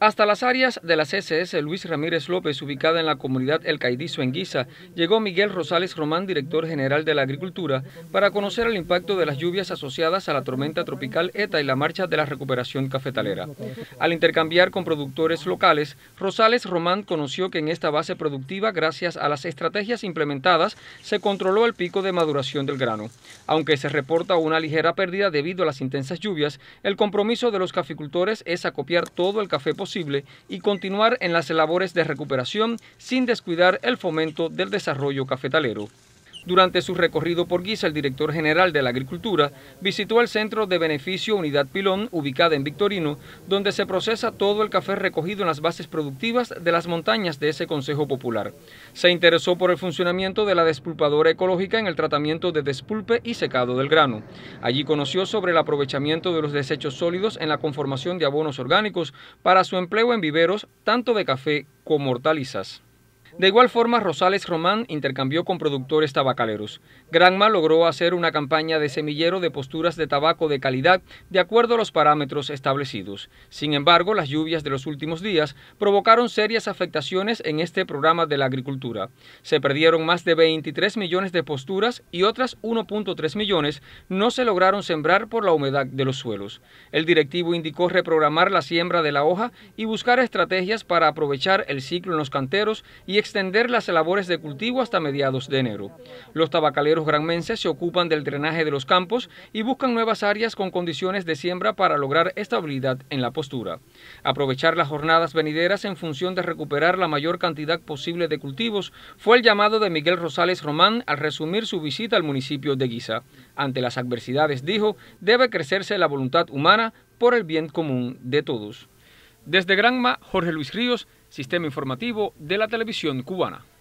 Hasta las áreas de la CSS Luis Ramírez López, ubicada en la comunidad El Caidizo en Guisa, llegó Miguel Rosales Román, director general de la Agricultura, para conocer el impacto de las lluvias asociadas a la tormenta tropical ETA y la marcha de la recuperación cafetalera. Al intercambiar con productores locales, Rosales Román conoció que en esta base productiva, gracias a las estrategias implementadas, se controló el pico de maduración del grano. Aunque se reporta una ligera pérdida debido a las intensas lluvias, el compromiso de los caficultores es acopiar todo el café y continuar en las labores de recuperación sin descuidar el fomento del desarrollo cafetalero. Durante su recorrido por Guisa, el director general de la Agricultura visitó el centro de beneficio Unidad Pilón, ubicada en Victorino, donde se procesa todo el café recogido en las bases productivas de las montañas de ese Consejo Popular. Se interesó por el funcionamiento de la despulpadora ecológica en el tratamiento de despulpe y secado del grano. Allí conoció sobre el aprovechamiento de los desechos sólidos en la conformación de abonos orgánicos para su empleo en viveros, tanto de café como hortalizas. De igual forma, Rosales Román intercambió con productores tabacaleros. Granma logró hacer una campaña de semillero de posturas de tabaco de calidad de acuerdo a los parámetros establecidos. Sin embargo, las lluvias de los últimos días provocaron serias afectaciones en este programa de la agricultura. Se perdieron más de 23 millones de posturas y otras 1.3 millones no se lograron sembrar por la humedad de los suelos. El directivo indicó reprogramar la siembra de la hoja y buscar estrategias para aprovechar el ciclo en los canteros y extender las labores de cultivo hasta mediados de enero. Los tabacaleros granmenses se ocupan del drenaje de los campos y buscan nuevas áreas con condiciones de siembra para lograr estabilidad en la postura. Aprovechar las jornadas venideras en función de recuperar la mayor cantidad posible de cultivos fue el llamado de Miguel Rosales Román al resumir su visita al municipio de Guisa. Ante las adversidades, dijo, debe crecerse la voluntad humana por el bien común de todos. Desde Granma, Jorge Luis Ríos, Sistema Informativo de la Televisión Cubana.